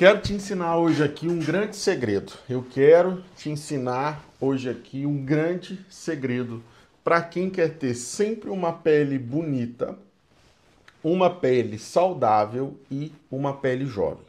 Quero te ensinar hoje aqui um grande segredo. Eu quero te ensinar hoje aqui um grande segredo para quem quer ter sempre uma pele bonita, uma pele saudável e uma pele jovem.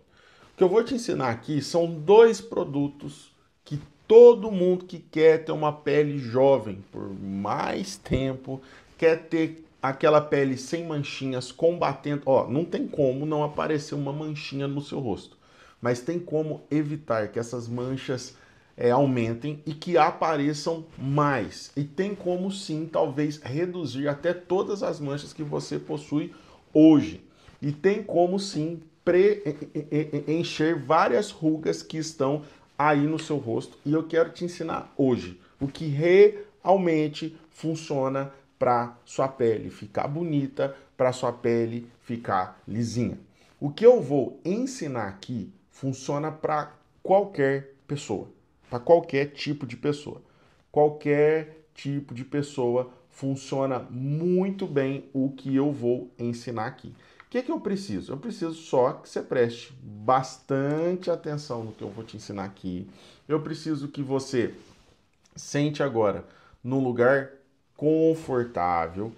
O que eu vou te ensinar aqui são dois produtos que todo mundo que quer ter uma pele jovem por mais tempo, quer ter aquela pele sem manchinhas combatendo, ó, não tem como não aparecer uma manchinha no seu rosto mas tem como evitar que essas manchas é, aumentem e que apareçam mais. E tem como sim, talvez, reduzir até todas as manchas que você possui hoje. E tem como sim preencher várias rugas que estão aí no seu rosto. E eu quero te ensinar hoje o que realmente funciona para sua pele ficar bonita, para sua pele ficar lisinha. O que eu vou ensinar aqui funciona para qualquer pessoa, para qualquer tipo de pessoa. Qualquer tipo de pessoa funciona muito bem o que eu vou ensinar aqui. O que, é que eu preciso? Eu preciso só que você preste bastante atenção no que eu vou te ensinar aqui. Eu preciso que você sente agora num lugar confortável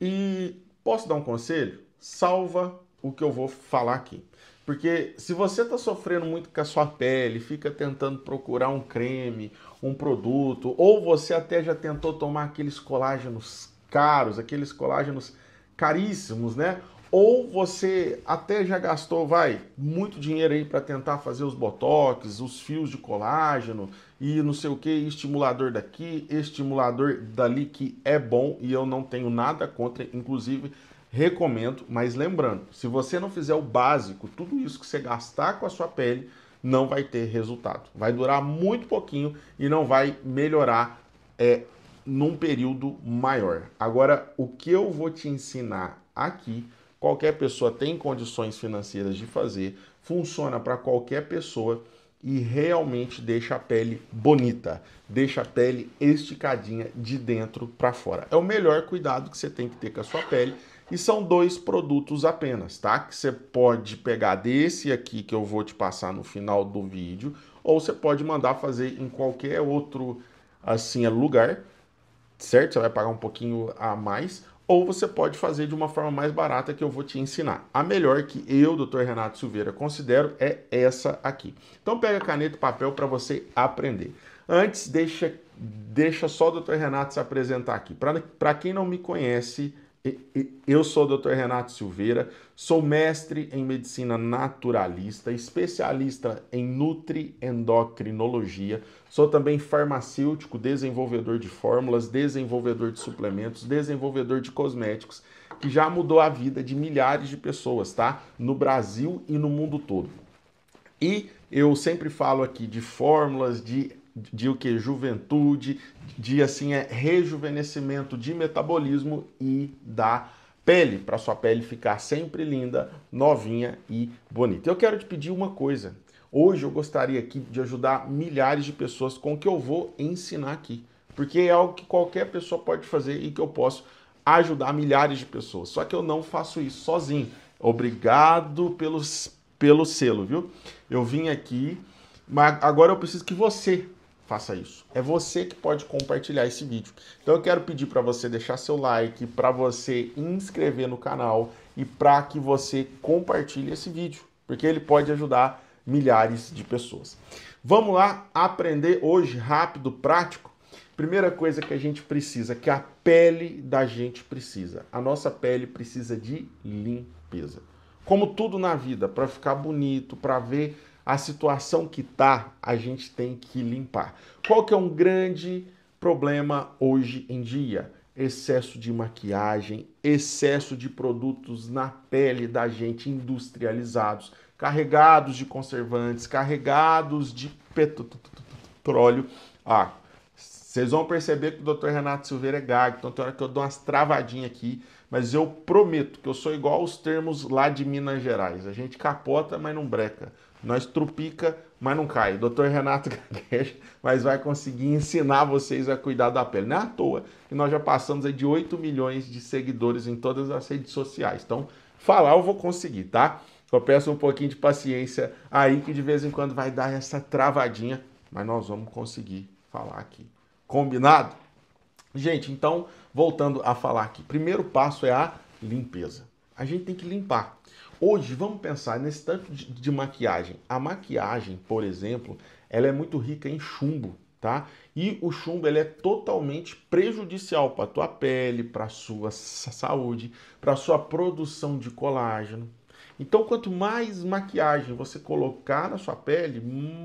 e posso dar um conselho? Salva o que eu vou falar aqui. Porque se você está sofrendo muito com a sua pele, fica tentando procurar um creme, um produto, ou você até já tentou tomar aqueles colágenos caros, aqueles colágenos caríssimos, né? Ou você até já gastou, vai, muito dinheiro aí para tentar fazer os botox, os fios de colágeno e não sei o que, estimulador daqui, estimulador dali que é bom e eu não tenho nada contra, inclusive Recomendo, mas lembrando, se você não fizer o básico, tudo isso que você gastar com a sua pele não vai ter resultado. Vai durar muito pouquinho e não vai melhorar é, num período maior. Agora, o que eu vou te ensinar aqui, qualquer pessoa tem condições financeiras de fazer, funciona para qualquer pessoa e realmente deixa a pele bonita, deixa a pele esticadinha de dentro para fora. É o melhor cuidado que você tem que ter com a sua pele e são dois produtos apenas, tá? Que você pode pegar desse aqui que eu vou te passar no final do vídeo, ou você pode mandar fazer em qualquer outro assim lugar, certo? Você vai pagar um pouquinho a mais, ou você pode fazer de uma forma mais barata que eu vou te ensinar. A melhor que eu, Dr. Renato Silveira, considero é essa aqui. Então pega caneta e papel para você aprender. Antes, deixa, deixa só o Dr. Renato se apresentar aqui. Para quem não me conhece, eu sou o Dr. Renato Silveira, sou mestre em medicina naturalista, especialista em nutriendocrinologia, sou também farmacêutico, desenvolvedor de fórmulas, desenvolvedor de suplementos, desenvolvedor de cosméticos, que já mudou a vida de milhares de pessoas, tá? No Brasil e no mundo todo. E eu sempre falo aqui de fórmulas, de de o que? Juventude, de assim, é rejuvenescimento de metabolismo e da pele, para sua pele ficar sempre linda, novinha e bonita. Eu quero te pedir uma coisa. Hoje eu gostaria aqui de ajudar milhares de pessoas com o que eu vou ensinar aqui, porque é algo que qualquer pessoa pode fazer e que eu posso ajudar milhares de pessoas. Só que eu não faço isso sozinho. Obrigado pelos, pelo selo, viu? Eu vim aqui, mas agora eu preciso que você faça isso. É você que pode compartilhar esse vídeo. Então eu quero pedir para você deixar seu like, para você inscrever no canal e para que você compartilhe esse vídeo, porque ele pode ajudar milhares de pessoas. Vamos lá aprender hoje rápido, prático. Primeira coisa que a gente precisa, que a pele da gente precisa. A nossa pele precisa de limpeza. Como tudo na vida, para ficar bonito, para ver a situação que tá, a gente tem que limpar. Qual que é um grande problema hoje em dia? Excesso de maquiagem, excesso de produtos na pele da gente industrializados, carregados de conservantes, carregados de petróleo. Ah, vocês vão perceber que o Dr. Renato Silveira é gago, então tem hora que eu dou umas travadinhas aqui mas eu prometo que eu sou igual aos termos lá de Minas Gerais. A gente capota, mas não breca. Nós trupica, mas não cai. Doutor Renato gagueja, mas vai conseguir ensinar vocês a cuidar da pele. Não é à toa que nós já passamos aí de 8 milhões de seguidores em todas as redes sociais. Então, falar eu vou conseguir, tá? Eu peço um pouquinho de paciência aí, que de vez em quando vai dar essa travadinha, mas nós vamos conseguir falar aqui. Combinado? Gente, então voltando a falar aqui, primeiro passo é a limpeza. A gente tem que limpar. Hoje, vamos pensar nesse tanto de, de maquiagem. A maquiagem, por exemplo, ela é muito rica em chumbo, tá? E o chumbo ele é totalmente prejudicial para a tua pele, para a sua saúde, para a sua produção de colágeno. Então, quanto mais maquiagem você colocar na sua pele,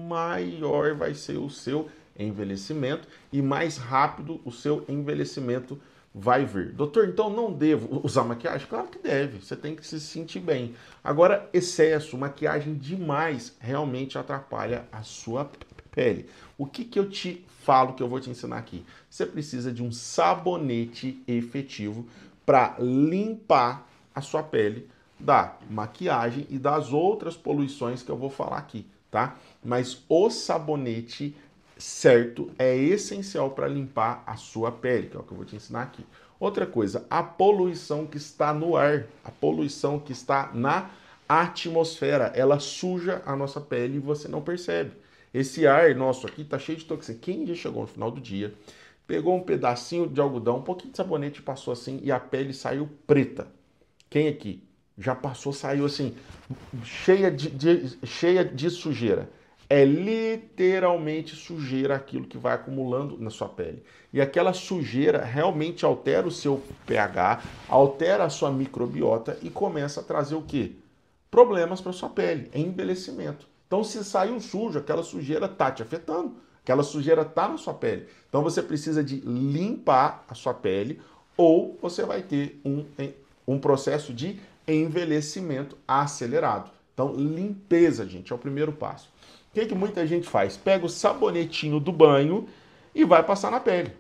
maior vai ser o seu envelhecimento e mais rápido o seu envelhecimento vai ver, Doutor, então não devo usar maquiagem? Claro que deve, você tem que se sentir bem. Agora, excesso, maquiagem demais, realmente atrapalha a sua pele. O que, que eu te falo que eu vou te ensinar aqui? Você precisa de um sabonete efetivo para limpar a sua pele da maquiagem e das outras poluições que eu vou falar aqui, tá? Mas o sabonete certo é essencial para limpar a sua pele, que é o que eu vou te ensinar aqui. Outra coisa, a poluição que está no ar, a poluição que está na atmosfera, ela suja a nossa pele e você não percebe. Esse ar nosso aqui tá cheio de toxina. Quem já chegou no final do dia, pegou um pedacinho de algodão, um pouquinho de sabonete passou assim e a pele saiu preta. Quem aqui já passou, saiu assim, cheia de, de cheia de sujeira é literalmente sujeira aquilo que vai acumulando na sua pele. E aquela sujeira realmente altera o seu pH, altera a sua microbiota e começa a trazer o quê? Problemas para sua pele, é envelhecimento. Então, se sai um sujo, aquela sujeira está te afetando, aquela sujeira está na sua pele. Então, você precisa de limpar a sua pele ou você vai ter um, um processo de envelhecimento acelerado. Então, limpeza, gente, é o primeiro passo. O que, que muita gente faz? Pega o sabonetinho do banho e vai passar na pele.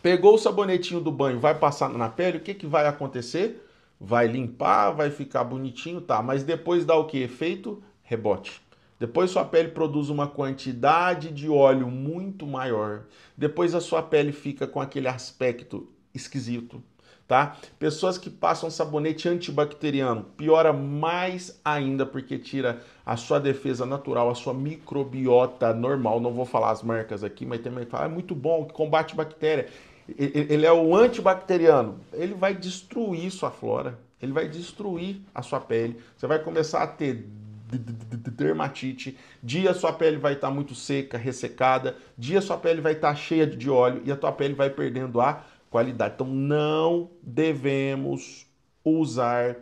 Pegou o sabonetinho do banho, vai passar na pele, o que, que vai acontecer? Vai limpar, vai ficar bonitinho, tá? Mas depois dá o que? Efeito rebote. Depois sua pele produz uma quantidade de óleo muito maior. Depois a sua pele fica com aquele aspecto esquisito tá? Pessoas que passam sabonete antibacteriano, piora mais ainda porque tira a sua defesa natural, a sua microbiota normal. Não vou falar as marcas aqui, mas também fala, ah, é muito bom, que combate bactéria. Ele é o antibacteriano. Ele vai destruir sua flora, ele vai destruir a sua pele. Você vai começar a ter dermatite, dia sua pele vai estar tá muito seca, ressecada, dia sua pele vai estar tá cheia de óleo e a tua pele vai perdendo a qualidade. Então não devemos usar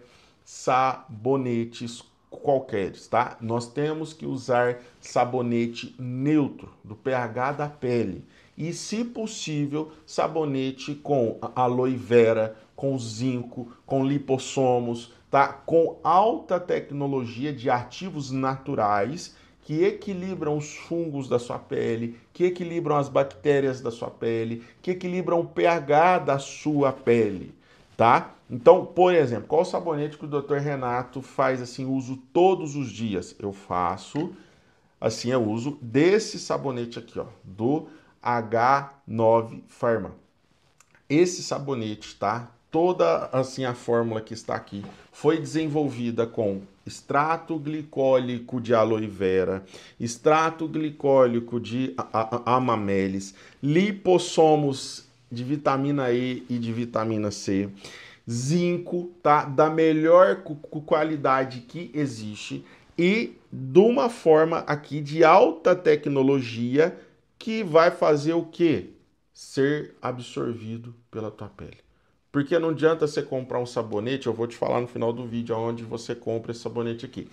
sabonetes qualquer, tá? Nós temos que usar sabonete neutro, do pH da pele. E, se possível, sabonete com aloe vera, com zinco, com lipossomos, tá? Com alta tecnologia de ativos naturais que equilibram os fungos da sua pele, que equilibram as bactérias da sua pele, que equilibram o pH da sua pele, tá? Então, por exemplo, qual sabonete que o Dr. Renato faz assim uso todos os dias? Eu faço assim, eu uso desse sabonete aqui, ó, do H9 Pharma. Esse sabonete, tá? Toda assim a fórmula que está aqui foi desenvolvida com extrato glicólico de aloe vera, extrato glicólico de amamelis, lipossomos de vitamina E e de vitamina C, zinco, tá? Da melhor qualidade que existe e de uma forma aqui de alta tecnologia que vai fazer o quê? Ser absorvido pela tua pele. Porque não adianta você comprar um sabonete, eu vou te falar no final do vídeo onde você compra esse sabonete aqui.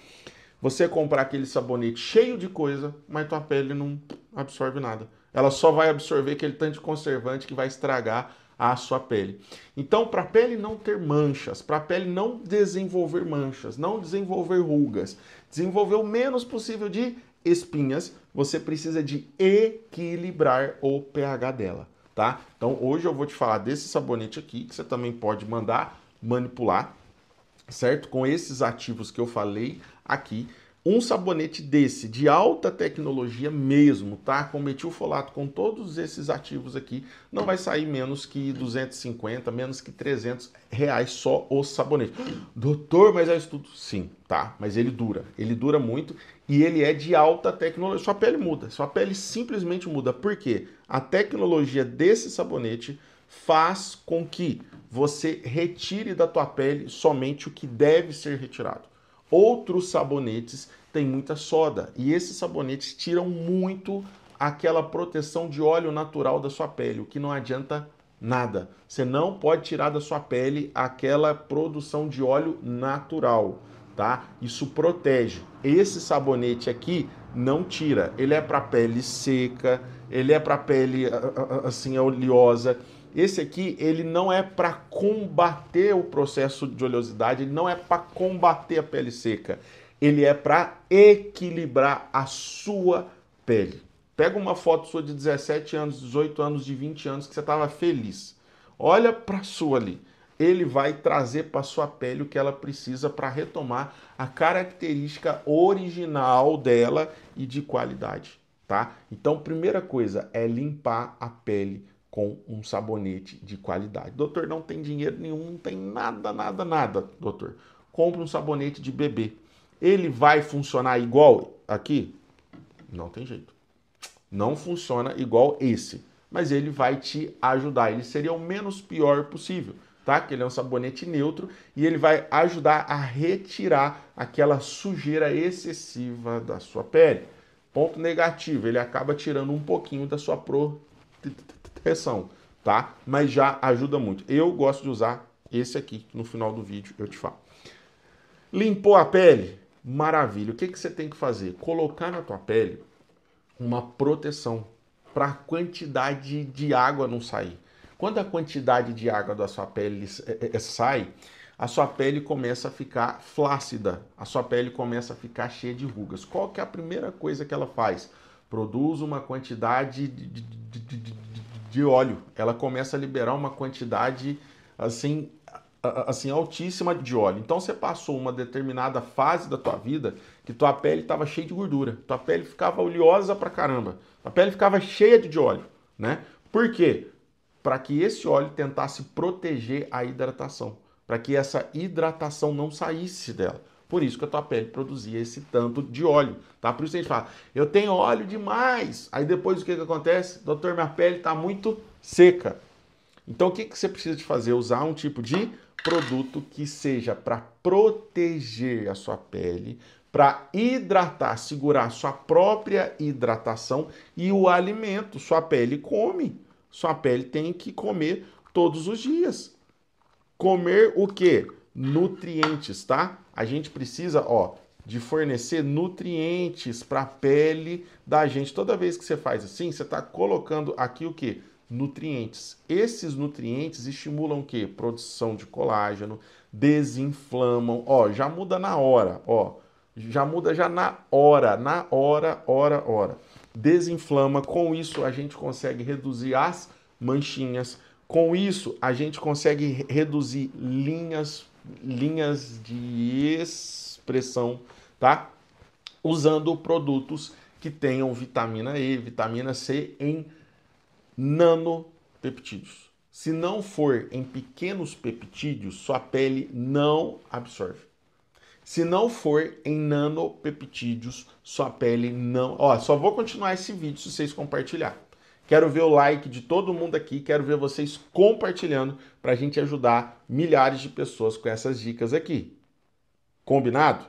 Você comprar aquele sabonete cheio de coisa, mas tua pele não absorve nada. Ela só vai absorver aquele tanto de conservante que vai estragar a sua pele. Então, para a pele não ter manchas, para a pele não desenvolver manchas, não desenvolver rugas, desenvolver o menos possível de espinhas, você precisa de equilibrar o pH dela tá? Então hoje eu vou te falar desse sabonete aqui que você também pode mandar manipular, certo? Com esses ativos que eu falei aqui um sabonete desse, de alta tecnologia mesmo, tá? Com metilfolato, com todos esses ativos aqui, não vai sair menos que 250, menos que 300 reais só o sabonete. Doutor, mas é estudo? Sim, tá? Mas ele dura, ele dura muito e ele é de alta tecnologia. Sua pele muda, sua pele simplesmente muda. Por quê? A tecnologia desse sabonete faz com que você retire da tua pele somente o que deve ser retirado. Outros sabonetes têm muita soda e esses sabonetes tiram muito aquela proteção de óleo natural da sua pele, o que não adianta nada. Você não pode tirar da sua pele aquela produção de óleo natural, tá? Isso protege. Esse sabonete aqui não tira. Ele é para pele seca, ele é para pele ah, ah, ah, assim oleosa. Esse aqui, ele não é para combater o processo de oleosidade, ele não é para combater a pele seca. Ele é para equilibrar a sua pele. Pega uma foto sua de 17 anos, 18 anos, de 20 anos que você estava feliz. Olha para sua ali. Ele vai trazer para sua pele o que ela precisa para retomar a característica original dela e de qualidade, tá? Então, primeira coisa é limpar a pele com um sabonete de qualidade. Doutor, não tem dinheiro nenhum, não tem nada, nada, nada, doutor. Compre um sabonete de bebê. Ele vai funcionar igual aqui? Não tem jeito. Não funciona igual esse, mas ele vai te ajudar. Ele seria o menos pior possível, tá? Que ele é um sabonete neutro e ele vai ajudar a retirar aquela sujeira excessiva da sua pele. Ponto negativo, ele acaba tirando um pouquinho da sua pro proteção, tá? Mas já ajuda muito. Eu gosto de usar esse aqui, no final do vídeo eu te falo. Limpou a pele? Maravilha. O que, que você tem que fazer? Colocar na tua pele uma proteção para a quantidade de água não sair. Quando a quantidade de água da sua pele eh, eh, eh, sai, a sua pele começa a ficar flácida, a sua pele começa a ficar cheia de rugas. Qual que é a primeira coisa que ela faz? Produz uma quantidade de, de, de, de óleo. Ela começa a liberar uma quantidade assim assim altíssima de óleo. Então você passou uma determinada fase da tua vida que tua pele estava cheia de gordura, tua pele ficava oleosa pra caramba, tua pele ficava cheia de óleo, né? Por quê? Para que esse óleo tentasse proteger a hidratação, para que essa hidratação não saísse dela. Por isso que a tua pele produzia esse tanto de óleo, tá? Por isso que a gente fala, eu tenho óleo demais. Aí depois o que, que acontece? Doutor, minha pele está muito seca. Então o que, que você precisa de fazer? Usar um tipo de produto que seja para proteger a sua pele, para hidratar, segurar sua própria hidratação e o alimento. Sua pele come. Sua pele tem que comer todos os dias. Comer o quê? nutrientes, tá? A gente precisa, ó, de fornecer nutrientes para a pele da gente. Toda vez que você faz assim, você está colocando aqui o que? Nutrientes. Esses nutrientes estimulam o que? Produção de colágeno, desinflamam. Ó, já muda na hora, ó. Já muda já na hora, na hora, hora, hora. Desinflama. Com isso, a gente consegue reduzir as manchinhas. Com isso, a gente consegue reduzir linhas linhas de expressão, tá? Usando produtos que tenham vitamina E, vitamina C em nanopeptídeos. Se não for em pequenos peptídeos, sua pele não absorve. Se não for em nanopeptídeos, sua pele não. Ó, só vou continuar esse vídeo se vocês compartilhar. Quero ver o like de todo mundo aqui, quero ver vocês compartilhando para a gente ajudar milhares de pessoas com essas dicas aqui. Combinado?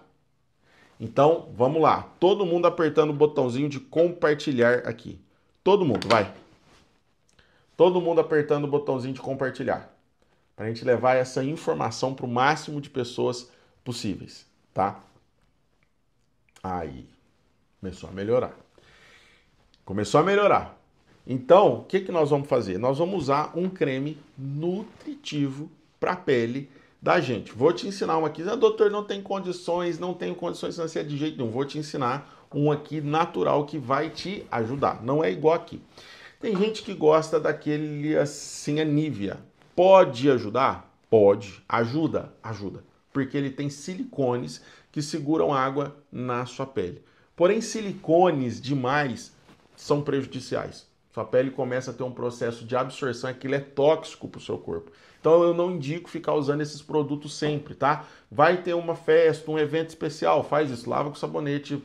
Então vamos lá, todo mundo apertando o botãozinho de compartilhar aqui. Todo mundo, vai. Todo mundo apertando o botãozinho de compartilhar. Para a gente levar essa informação para o máximo de pessoas possíveis, tá? Aí, começou a melhorar. Começou a melhorar. Então, o que, que nós vamos fazer? Nós vamos usar um creme nutritivo para a pele da gente. Vou te ensinar um aqui. Ah, doutor, não tem condições, não tenho condições financeiras de jeito nenhum. Vou te ensinar um aqui natural que vai te ajudar. Não é igual aqui. Tem gente que gosta daquele assim, a Nivea. Pode ajudar? Pode. Ajuda? Ajuda. Porque ele tem silicones que seguram água na sua pele. Porém, silicones demais são prejudiciais. Sua pele começa a ter um processo de absorção, aquilo é tóxico para o seu corpo. Então eu não indico ficar usando esses produtos sempre, tá? Vai ter uma festa, um evento especial, faz isso, lava com sabonete,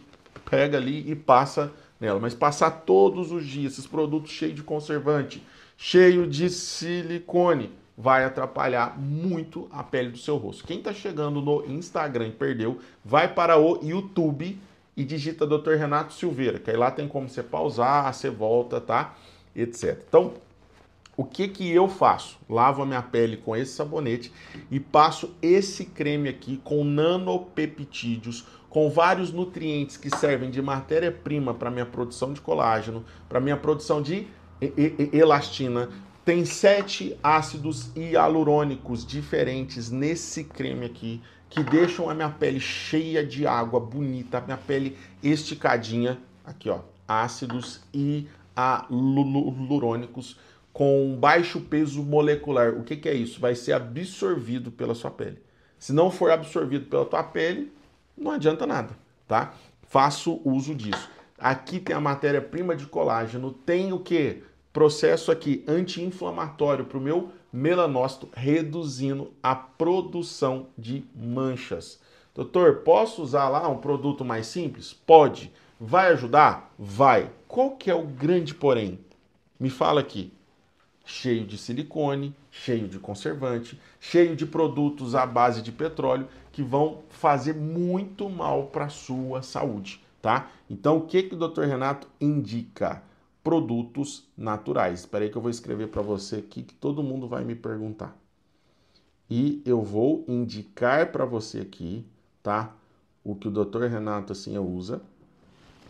pega ali e passa nela. Mas passar todos os dias esses produtos cheios de conservante, cheio de silicone, vai atrapalhar muito a pele do seu rosto. Quem está chegando no Instagram e perdeu, vai para o YouTube e digita Dr. Renato Silveira, que aí lá tem como você pausar, você volta, tá? Etc. Então, o que que eu faço? Lavo a minha pele com esse sabonete e passo esse creme aqui com nanopeptídeos, com vários nutrientes que servem de matéria-prima para minha produção de colágeno, para minha produção de elastina. Tem sete ácidos hialurônicos diferentes nesse creme aqui que deixam a minha pele cheia de água, bonita, a minha pele esticadinha, aqui ó, ácidos e hialurônicos com baixo peso molecular. O que, que é isso? Vai ser absorvido pela sua pele. Se não for absorvido pela tua pele, não adianta nada, tá? Faço uso disso. Aqui tem a matéria-prima de colágeno, tem o que? Processo aqui anti-inflamatório para o meu melanócito, reduzindo a produção de manchas. Doutor, posso usar lá um produto mais simples? Pode. Vai ajudar? Vai. Qual que é o grande porém? Me fala aqui. Cheio de silicone, cheio de conservante, cheio de produtos à base de petróleo que vão fazer muito mal para a sua saúde, tá? Então, o que, que o Dr. Renato indica? produtos naturais. Espera aí que eu vou escrever para você aqui que todo mundo vai me perguntar. E eu vou indicar para você aqui, tá? O que o Dr. Renato assim usa,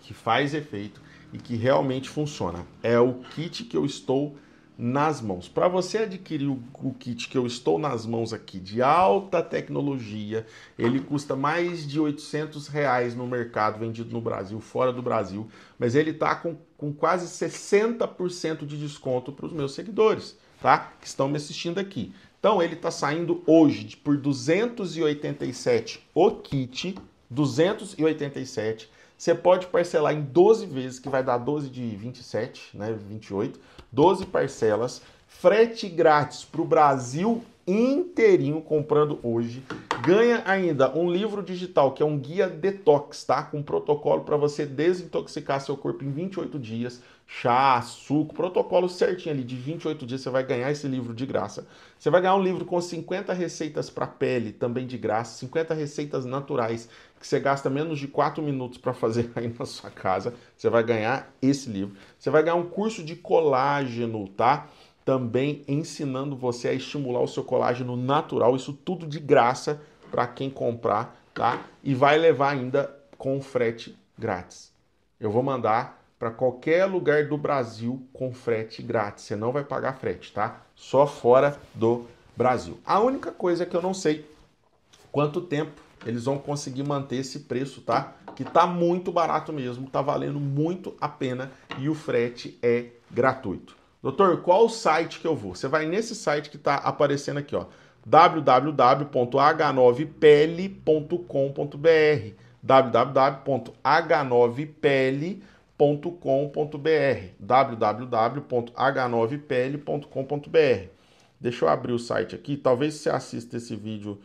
que faz efeito e que realmente funciona. É o kit que eu estou nas mãos. Para você adquirir o, o, kit que eu estou nas mãos aqui, de alta tecnologia, ele custa mais de 800 reais no mercado, vendido no Brasil, fora do Brasil, mas ele está com, com quase 60% de desconto para os meus seguidores, tá? Que estão me assistindo aqui. Então ele está saindo hoje por 287 o kit, 287. Você pode parcelar em 12 vezes, que vai dar 12 de 27, né? 28 12 parcelas, frete grátis para o Brasil inteirinho comprando hoje. Ganha ainda um livro digital que é um guia detox, tá? Com protocolo para você desintoxicar seu corpo em 28 dias. Chá, suco, protocolo certinho ali de 28 dias. Você vai ganhar esse livro de graça. Você vai ganhar um livro com 50 receitas para pele, também de graça, 50 receitas naturais que você gasta menos de 4 minutos para fazer aí na sua casa. Você vai ganhar esse livro. Você vai ganhar um curso de colágeno, tá? Também ensinando você a estimular o seu colágeno natural, isso tudo de graça para quem comprar, tá? E vai levar ainda com frete grátis. Eu vou mandar para qualquer lugar do Brasil com frete grátis. Você não vai pagar frete, tá? Só fora do Brasil. A única coisa que eu não sei quanto tempo eles vão conseguir manter esse preço, tá? Que tá muito barato mesmo, tá valendo muito a pena e o frete é gratuito. Doutor, qual o site que eu vou? Você vai nesse site que tá aparecendo aqui, ó, www.h9pele.com.br www.h9pele.com.br www.h9pele.com.br Deixa eu abrir o site aqui, talvez você assista esse vídeo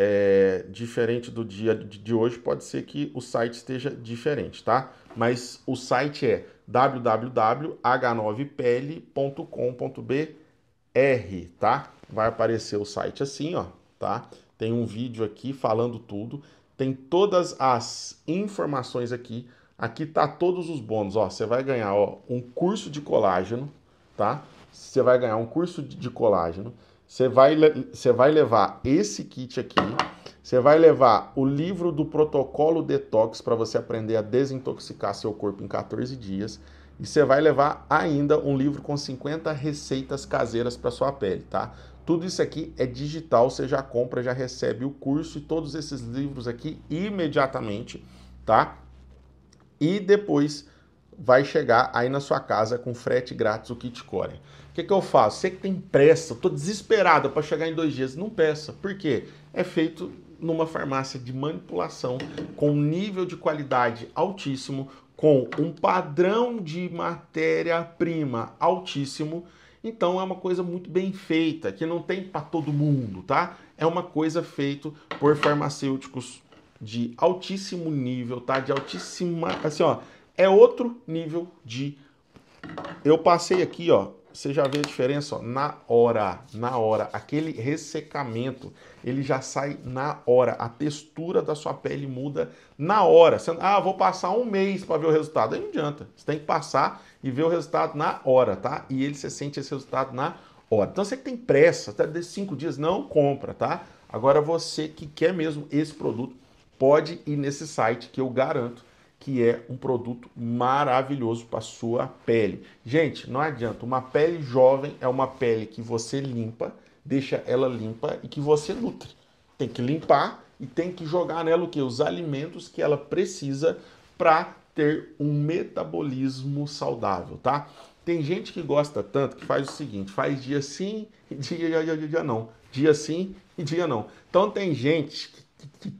é, diferente do dia de hoje, pode ser que o site esteja diferente, tá? Mas o site é wwwh 9 plcombr tá? Vai aparecer o site assim, ó, tá? Tem um vídeo aqui falando tudo, tem todas as informações aqui. Aqui tá todos os bônus, ó. Você vai ganhar, ó, um curso de colágeno, tá? Você vai ganhar um curso de colágeno você vai, você vai levar esse kit aqui, você vai levar o livro do protocolo detox para você aprender a desintoxicar seu corpo em 14 dias. E você vai levar ainda um livro com 50 receitas caseiras para sua pele, tá? Tudo isso aqui é digital, você já compra, já recebe o curso e todos esses livros aqui imediatamente, tá? E depois vai chegar aí na sua casa com frete grátis o kit Core. O que, que eu faço? Você que tem pressa, estou desesperado para chegar em dois dias, não peça. Por quê? É feito numa farmácia de manipulação com nível de qualidade altíssimo, com um padrão de matéria-prima altíssimo. Então é uma coisa muito bem feita, que não tem para todo mundo, tá? É uma coisa feita por farmacêuticos de altíssimo nível, tá? De altíssima, assim, ó, é outro nível de. Eu passei aqui, ó. Você já vê a diferença, ó, na hora, na hora, aquele ressecamento, ele já sai na hora, a textura da sua pele muda na hora. Você, ah, vou passar um mês para ver o resultado. Aí não adianta, você tem que passar e ver o resultado na hora, tá? E ele você sente esse resultado na hora. Então você que tem pressa, até de cinco dias, não compra, tá? Agora você que quer mesmo esse produto, pode ir nesse site que eu garanto que é um produto maravilhoso para sua pele. Gente, não adianta, uma pele jovem é uma pele que você limpa, deixa ela limpa e que você nutre. Tem que limpar e tem que jogar nela o que? Os alimentos que ela precisa para ter um metabolismo saudável, tá? Tem gente que gosta tanto que faz o seguinte, faz dia sim e dia, dia, dia, dia não, dia sim e dia não. Então tem gente que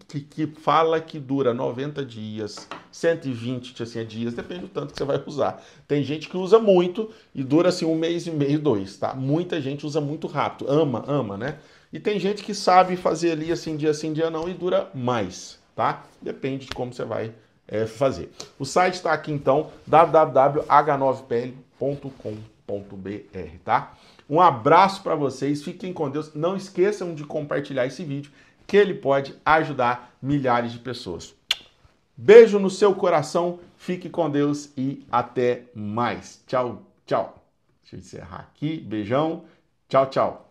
que, que, fala que dura 90 dias, 120 assim, dias, depende do tanto que você vai usar. Tem gente que usa muito e dura assim um mês e meio, dois, tá? Muita gente usa muito rápido, ama, ama, né? E tem gente que sabe fazer ali assim, dia sim, dia não e dura mais, tá? Depende de como você vai é, fazer. O site está aqui então, www.h9pl.com.br, tá? Um abraço para vocês, fiquem com Deus. Não esqueçam de compartilhar esse vídeo que ele pode ajudar milhares de pessoas. Beijo no seu coração, fique com Deus e até mais. Tchau, tchau. Deixa eu encerrar aqui. Beijão. Tchau, tchau.